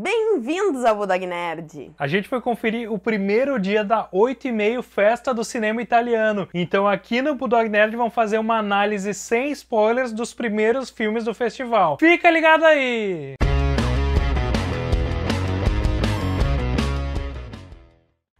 Bem-vindos ao Bulldog Nerd! A gente foi conferir o primeiro dia da 8 e meio Festa do Cinema Italiano. Então aqui no Bulldog Nerd vão fazer uma análise sem spoilers dos primeiros filmes do festival. Fica ligado aí!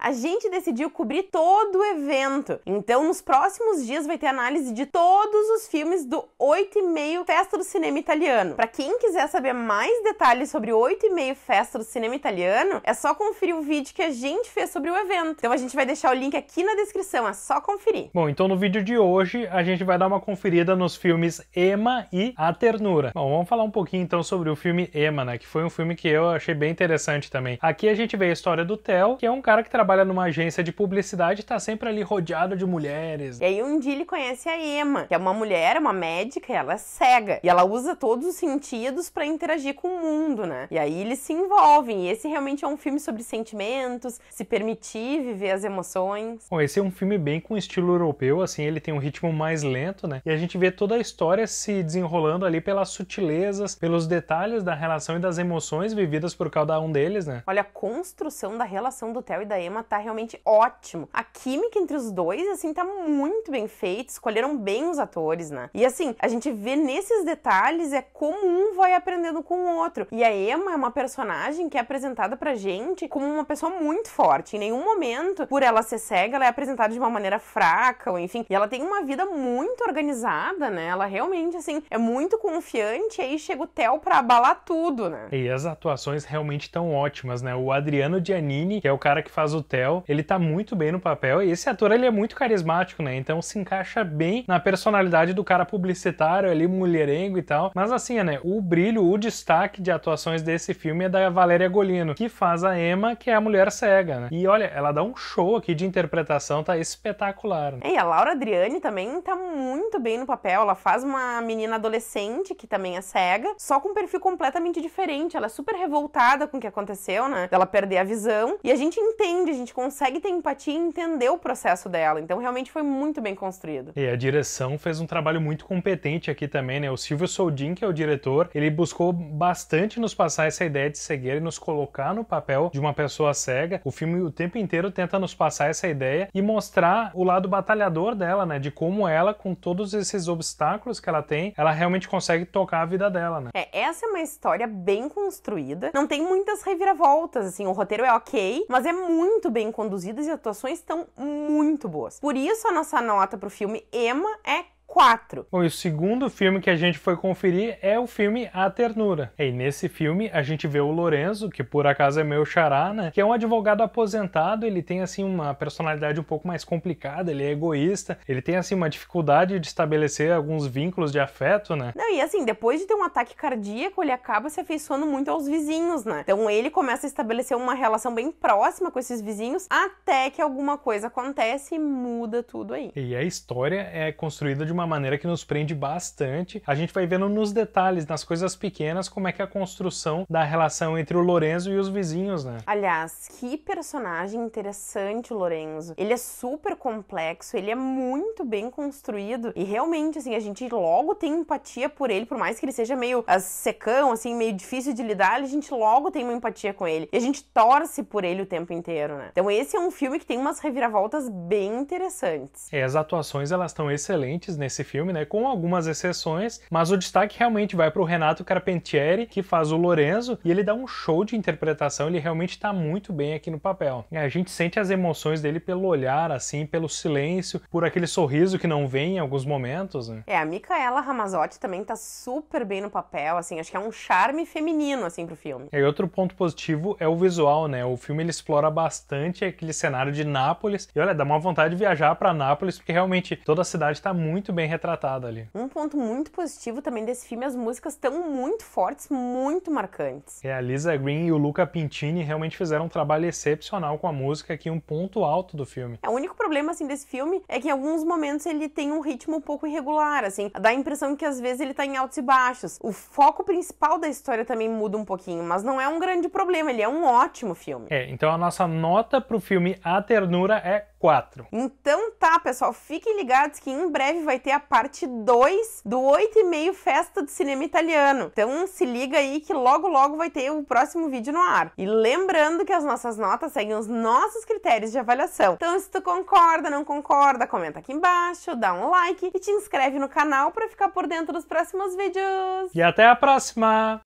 a gente decidiu cobrir todo o evento. Então, nos próximos dias vai ter análise de todos os filmes do 8 e meio Festa do Cinema Italiano. Para quem quiser saber mais detalhes sobre 8 e meio Festa do Cinema Italiano, é só conferir o vídeo que a gente fez sobre o evento. Então, a gente vai deixar o link aqui na descrição, é só conferir. Bom, então no vídeo de hoje a gente vai dar uma conferida nos filmes Emma e A Ternura. Bom, vamos falar um pouquinho então sobre o filme Emma, né, que foi um filme que eu achei bem interessante também. Aqui a gente vê a história do Theo, que é um cara que trabalha trabalha numa agência de publicidade e tá sempre ali rodeado de mulheres. E aí um dia ele conhece a Emma, que é uma mulher, uma médica, e ela é cega. E ela usa todos os sentidos para interagir com o mundo, né? E aí eles se envolvem. E esse realmente é um filme sobre sentimentos, se permitir viver as emoções. Bom, esse é um filme bem com estilo europeu, assim, ele tem um ritmo mais lento, né? E a gente vê toda a história se desenrolando ali pelas sutilezas, pelos detalhes da relação e das emoções vividas por cada um deles, né? Olha, a construção da relação do Theo e da Emma tá realmente ótimo. A química entre os dois, assim, tá muito bem feita, escolheram bem os atores, né? E assim, a gente vê nesses detalhes é como um vai aprendendo com o outro. E a Emma é uma personagem que é apresentada pra gente como uma pessoa muito forte. Em nenhum momento, por ela ser cega, ela é apresentada de uma maneira fraca, ou enfim. E ela tem uma vida muito organizada, né? Ela realmente, assim, é muito confiante e aí chega o Theo pra abalar tudo, né? E as atuações realmente tão ótimas, né? O Adriano Giannini, que é o cara que faz o Hotel. Ele tá muito bem no papel e esse ator ele é muito carismático, né? Então se encaixa bem na personalidade do cara publicitário ali, mulherengo e tal. Mas assim, né? O brilho, o destaque de atuações desse filme é da Valéria Golino, que faz a Emma, que é a mulher cega, né? E olha, ela dá um show aqui de interpretação, tá espetacular. Né? É, e a Laura Adriane também tá muito bem no papel. Ela faz uma menina adolescente que também é cega, só com um perfil completamente diferente. Ela é super revoltada com o que aconteceu, né? ela perder a visão. E a gente entende, a gente gente consegue ter empatia e entender o processo dela. Então, realmente foi muito bem construído. E a direção fez um trabalho muito competente aqui também, né? O Silvio Soldin, que é o diretor, ele buscou bastante nos passar essa ideia de cegueira e nos colocar no papel de uma pessoa cega. O filme o tempo inteiro tenta nos passar essa ideia e mostrar o lado batalhador dela, né? De como ela, com todos esses obstáculos que ela tem, ela realmente consegue tocar a vida dela, né? É, essa é uma história bem construída. Não tem muitas reviravoltas, assim. O roteiro é ok, mas é muito bem conduzidas e atuações estão muito boas. Por isso, a nossa nota para o filme Emma é 4. Bom, e o segundo filme que a gente foi conferir é o filme A Ternura. E nesse filme a gente vê o Lorenzo, que por acaso é meu xará, né? Que é um advogado aposentado, ele tem assim uma personalidade um pouco mais complicada, ele é egoísta, ele tem assim uma dificuldade de estabelecer alguns vínculos de afeto, né? Não, e assim, depois de ter um ataque cardíaco, ele acaba se afeiçoando muito aos vizinhos, né? Então ele começa a estabelecer uma relação bem próxima com esses vizinhos até que alguma coisa acontece e muda tudo aí. E a história é construída de uma uma maneira que nos prende bastante. A gente vai vendo nos detalhes, nas coisas pequenas, como é que é a construção da relação entre o Lorenzo e os vizinhos, né? Aliás, que personagem interessante o Lorenzo. Ele é super complexo, ele é muito bem construído e realmente, assim, a gente logo tem empatia por ele, por mais que ele seja meio ah, secão, assim, meio difícil de lidar, a gente logo tem uma empatia com ele. E a gente torce por ele o tempo inteiro, né? Então esse é um filme que tem umas reviravoltas bem interessantes. É, as atuações, elas estão excelentes nesse nesse filme, né? Com algumas exceções, mas o destaque realmente vai para o Renato Carpentieri, que faz o Lorenzo, e ele dá um show de interpretação, ele realmente está muito bem aqui no papel. E a gente sente as emoções dele pelo olhar, assim, pelo silêncio, por aquele sorriso que não vem em alguns momentos, né? É, a Micaela Ramazotti também tá super bem no papel, assim, acho que é um charme feminino, assim, pro filme. E outro ponto positivo é o visual, né? O filme ele explora bastante aquele cenário de Nápoles, e olha, dá uma vontade de viajar para Nápoles, porque realmente toda a cidade tá muito bem bem retratada ali. Um ponto muito positivo também desse filme, as músicas estão muito fortes, muito marcantes. É, a Lisa Green e o Luca Pintini realmente fizeram um trabalho excepcional com a música, que é um ponto alto do filme. É, o único problema, assim, desse filme é que em alguns momentos ele tem um ritmo um pouco irregular, assim, dá a impressão que às vezes ele tá em altos e baixos. O foco principal da história também muda um pouquinho, mas não é um grande problema, ele é um ótimo filme. É, então a nossa nota pro filme A Ternura é 4. Então tá, pessoal, fiquem ligados que em breve vai ter a parte 2 do 8 e meio Festa do Cinema Italiano. Então se liga aí que logo logo vai ter o próximo vídeo no ar. E lembrando que as nossas notas seguem os nossos critérios de avaliação. Então se tu concorda, não concorda, comenta aqui embaixo, dá um like e te inscreve no canal para ficar por dentro dos próximos vídeos. E até a próxima!